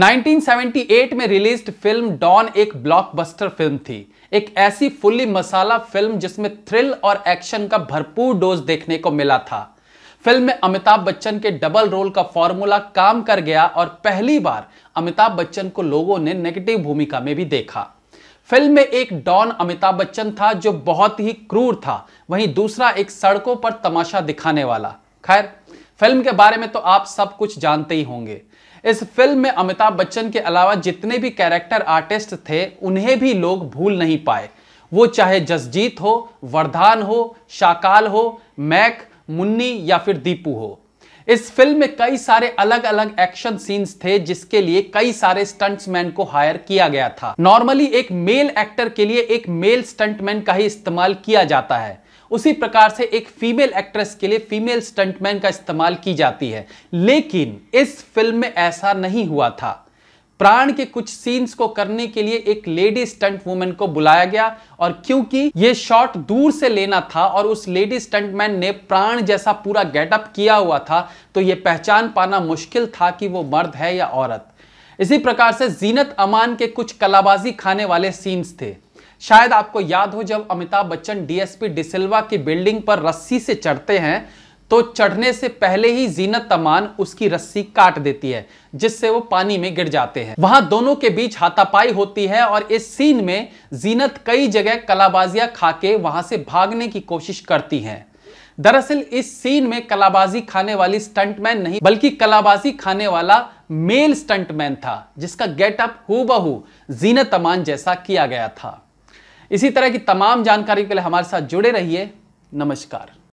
1978 में released film Don एक blockbuster film थी एक ऐसी फुल्ली मसाला फिल्म जिसमें थ्रिल और एक्शन का भरपूर डोज देखने को मिला था फिल्म में अमिताभ बच्चन के डबल रोल का फॉर्मूला काम कर गया और पहली बार अमिताभ बच्चन को लोगों ने नेगेटिव भूमिका में भी देखा फिल्म में एक डॉन अमिताभ बच्चन था जो बहुत ही क्रूर था वहीं दूसरा एक सड़कों पर तमाशा दिखाने वाला खैर फिल्म के बारे में तो आप सब कुछ जानते ही होंगे इस फिल्म में अमिताभ बच्चन के अलावा जितने भी कैरेक्टर आर्टिस्ट थे उन्हें भी लोग भूल नहीं पाए वो चाहे जसजीत हो वरदान हो शाकाल हो मैक मुन्नी या फिर दीपू हो इस फिल्म में कई सारे अलग अलग एक्शन सीन्स थे जिसके लिए कई सारे स्टंट्समैन को हायर किया गया था नॉर्मली एक मेल एक्टर के लिए एक मेल स्टंटमैन का ही इस्तेमाल किया जाता है उसी प्रकार से एक फीमेल एक्ट्रेस के लिए फीमेल स्टंटमैन का इस्तेमाल की जाती है लेकिन इस फिल्म में ऐसा नहीं हुआ था प्राण के कुछ सीन्स को करने के लिए एक लेडी स्टंट वुमेन को बुलाया गया और क्योंकि ये शॉट दूर से लेना था और उस लेडी स्टंटमैन ने प्राण जैसा पूरा गेटअप किया हुआ था तो ये पहचान पाना मुश्किल था कि वो मर्द है या औरत इसी प्रकार से जीनत अमान के कुछ कलाबाजी खाने वाले सीन्स थे शायद आपको याद हो जब अमिताभ बच्चन डीएसपी डिसिल्वा की बिल्डिंग पर रस्सी से चढ़ते हैं तो चढ़ने से पहले ही जीनत तमान उसकी रस्सी काट देती है जिससे वो पानी में गिर जाते हैं वहां दोनों के बीच हाथापाई होती है और इस सीन में जीनत कई जगह कलाबाजियां खाके वहां से भागने की कोशिश करती हैं दरअसल इस सीन में कलाबाजी खाने वाली स्टंटमैन नहीं बल्कि कलाबाजी खाने वाला मेल स्टंटमैन था जिसका गेटअप हु बहु जीनत अमान जैसा किया गया था इसी तरह की तमाम जानकारी के लिए हमारे साथ जुड़े रहिए नमस्कार